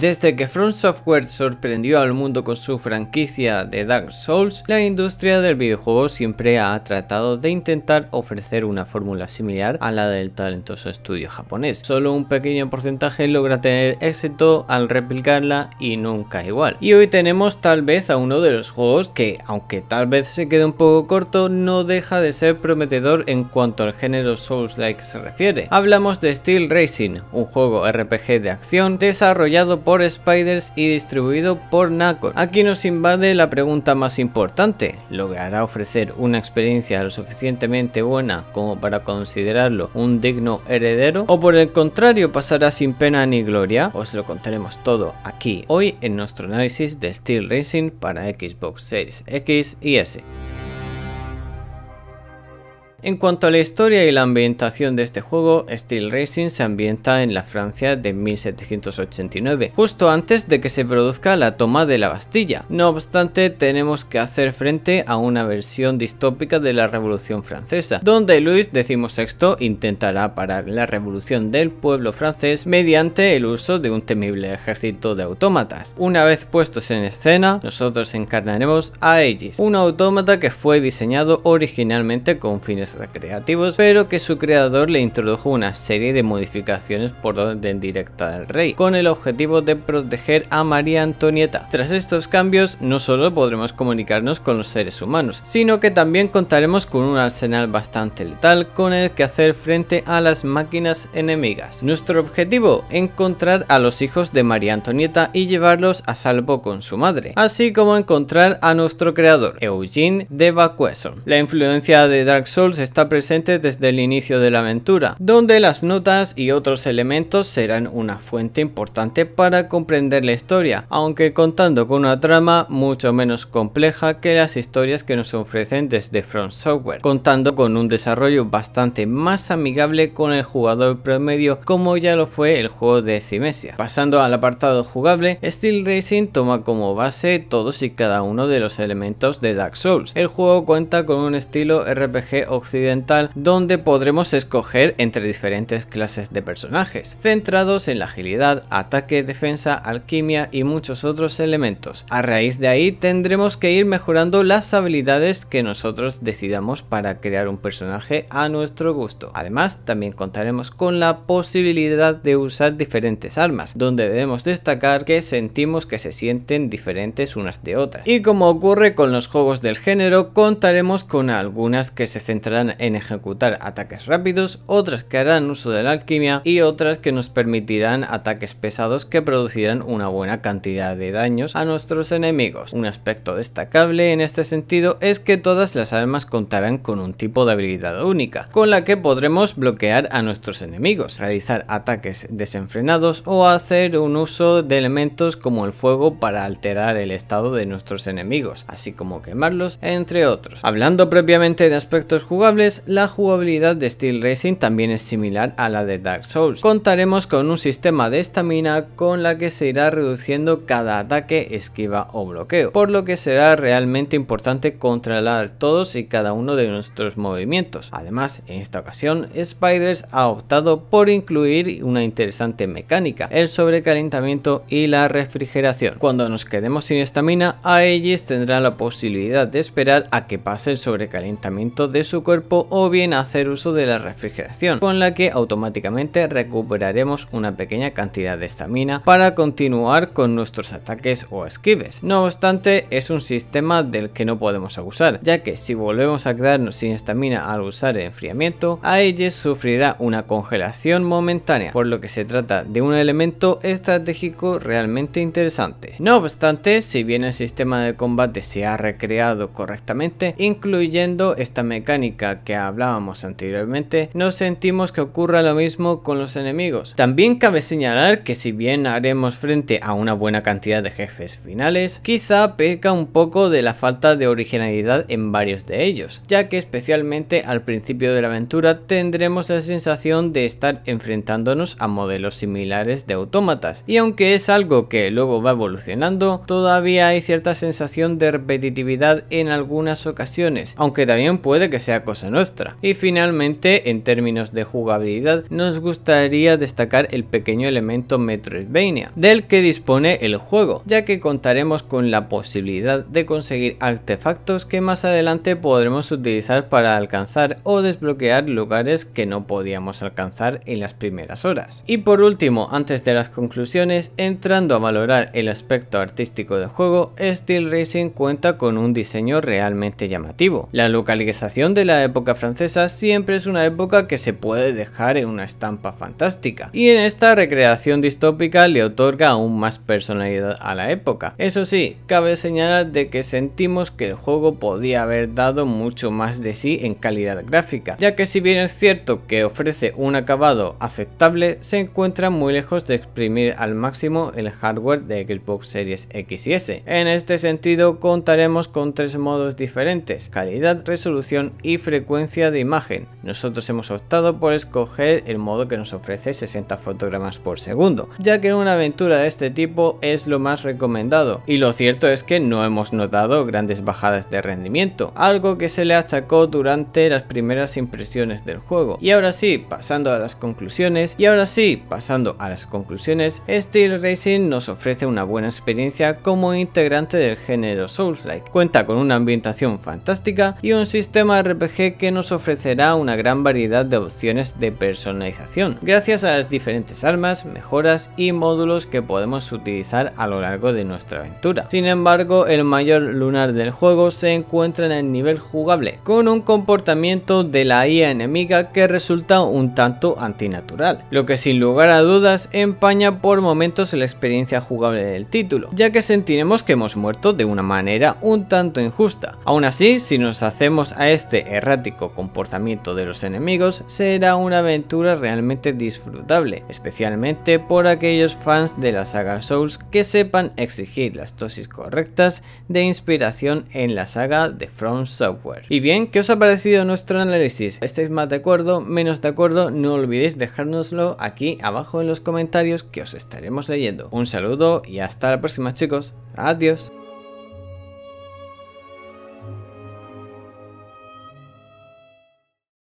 Desde que Front Software sorprendió al mundo con su franquicia de Dark Souls, la industria del videojuego siempre ha tratado de intentar ofrecer una fórmula similar a la del talentoso estudio japonés. Solo un pequeño porcentaje logra tener éxito al replicarla y nunca igual. Y hoy tenemos tal vez a uno de los juegos que, aunque tal vez se quede un poco corto, no deja de ser prometedor en cuanto al género Souls-like se refiere. Hablamos de Steel Racing, un juego RPG de acción desarrollado por Spiders y distribuido por Nacor. Aquí nos invade la pregunta más importante, ¿logrará ofrecer una experiencia lo suficientemente buena como para considerarlo un digno heredero? ¿O por el contrario pasará sin pena ni gloria? Os lo contaremos todo aquí hoy en nuestro análisis de Steel Racing para Xbox Series X y S. En cuanto a la historia y la ambientación de este juego, Steel Racing se ambienta en la Francia de 1789, justo antes de que se produzca la toma de la Bastilla. No obstante, tenemos que hacer frente a una versión distópica de la Revolución Francesa, donde Luis XVI intentará parar la revolución del pueblo francés mediante el uso de un temible ejército de autómatas. Una vez puestos en escena, nosotros encarnaremos a Aegis, un autómata que fue diseñado originalmente con fines Recreativos, pero que su creador le introdujo una serie de modificaciones por orden directa del rey, con el objetivo de proteger a María Antonieta. Tras estos cambios, no solo podremos comunicarnos con los seres humanos, sino que también contaremos con un arsenal bastante letal con el que hacer frente a las máquinas enemigas. Nuestro objetivo, encontrar a los hijos de María Antonieta y llevarlos a salvo con su madre, así como encontrar a nuestro creador, Eugene de Vacueson. La influencia de Dark Souls está presente desde el inicio de la aventura, donde las notas y otros elementos serán una fuente importante para comprender la historia, aunque contando con una trama mucho menos compleja que las historias que nos ofrecen desde Front Software, contando con un desarrollo bastante más amigable con el jugador promedio como ya lo fue el juego de Cimesia. Pasando al apartado jugable, Steel Racing toma como base todos y cada uno de los elementos de Dark Souls. El juego cuenta con un estilo RPG occidental donde podremos escoger entre diferentes clases de personajes, centrados en la agilidad, ataque, defensa, alquimia y muchos otros elementos. A raíz de ahí tendremos que ir mejorando las habilidades que nosotros decidamos para crear un personaje a nuestro gusto. Además, también contaremos con la posibilidad de usar diferentes armas, donde debemos destacar que sentimos que se sienten diferentes unas de otras. Y como ocurre con los juegos del género, contaremos con algunas que se centrarán en ejecutar ataques rápidos, otras que harán uso de la alquimia y otras que nos permitirán ataques pesados que producirán una buena cantidad de daños a nuestros enemigos. Un aspecto destacable en este sentido es que todas las armas contarán con un tipo de habilidad única, con la que podremos bloquear a nuestros enemigos, realizar ataques desenfrenados o hacer un uso de elementos como el fuego para alterar el estado de nuestros enemigos, así como quemarlos, entre otros. Hablando propiamente de aspectos jugables, la jugabilidad de Steel Racing también es similar a la de Dark Souls. Contaremos con un sistema de estamina con la que se irá reduciendo cada ataque, esquiva o bloqueo, por lo que será realmente importante controlar todos y cada uno de nuestros movimientos. Además, en esta ocasión, Spiders ha optado por incluir una interesante mecánica, el sobrecalentamiento y la refrigeración. Cuando nos quedemos sin estamina, Aegis tendrá la posibilidad de esperar a que pase el sobrecalentamiento de su cuerpo o bien hacer uso de la refrigeración, con la que automáticamente recuperaremos una pequeña cantidad de estamina para continuar con nuestros ataques o esquives. No obstante, es un sistema del que no podemos abusar, ya que si volvemos a quedarnos sin estamina al usar el enfriamiento, ellos sufrirá una congelación momentánea, por lo que se trata de un elemento estratégico realmente interesante. No obstante, si bien el sistema de combate se ha recreado correctamente, incluyendo esta mecánica que hablábamos anteriormente, no sentimos que ocurra lo mismo con los enemigos. También cabe señalar que si bien haremos frente a una buena cantidad de jefes finales, quizá peca un poco de la falta de originalidad en varios de ellos, ya que especialmente al principio de la aventura tendremos la sensación de estar enfrentándonos a modelos similares de autómatas, y aunque es algo que luego va evolucionando, todavía hay cierta sensación de repetitividad en algunas ocasiones, aunque también puede que sea cosa nuestra. Y finalmente, en términos de jugabilidad, nos gustaría destacar el pequeño elemento Metroidvania, del que dispone el juego, ya que contaremos con la posibilidad de conseguir artefactos que más adelante podremos utilizar para alcanzar o desbloquear lugares que no podíamos alcanzar en las primeras horas. Y por último, antes de las conclusiones, entrando a valorar el aspecto artístico del juego, Steel Racing cuenta con un diseño realmente llamativo. La localización de la época francesa siempre es una época que se puede dejar en una estampa fantástica, y en esta recreación distópica le otorga aún más personalidad a la época. Eso sí, cabe señalar de que sentimos que el juego podía haber dado mucho más de sí en calidad gráfica, ya que si bien es cierto que ofrece un acabado aceptable, se encuentra muy lejos de exprimir al máximo el hardware de Xbox Series X y S. En este sentido, contaremos con tres modos diferentes, calidad, resolución y frecuencia de imagen. Nosotros hemos optado por escoger el modo que nos ofrece 60 fotogramas por segundo, ya que en una aventura de este tipo es lo más recomendado. Y lo cierto es que no hemos notado grandes bajadas de rendimiento, algo que se le achacó durante las primeras impresiones del juego. Y ahora sí, pasando a las conclusiones, y ahora sí, pasando a las conclusiones, Steel Racing nos ofrece una buena experiencia como integrante del género Souls-like. Cuenta con una ambientación fantástica y un sistema RPG que nos ofrecerá una gran variedad de opciones de personalización, gracias a las diferentes armas, mejoras y módulos que podemos utilizar a lo largo de nuestra aventura. Sin embargo, el mayor lunar del juego se encuentra en el nivel jugable, con un comportamiento de la IA enemiga que resulta un tanto antinatural, lo que sin lugar a dudas empaña por momentos la experiencia jugable del título, ya que sentiremos que hemos muerto de una manera un tanto injusta. Aún así, si nos hacemos a este error comportamiento de los enemigos, será una aventura realmente disfrutable, especialmente por aquellos fans de la saga Souls que sepan exigir las dosis correctas de inspiración en la saga de From Software. Y bien, ¿qué os ha parecido nuestro análisis? ¿Estáis más de acuerdo? ¿Menos de acuerdo? No olvidéis dejárnoslo aquí abajo en los comentarios que os estaremos leyendo. Un saludo y hasta la próxima chicos. Adiós.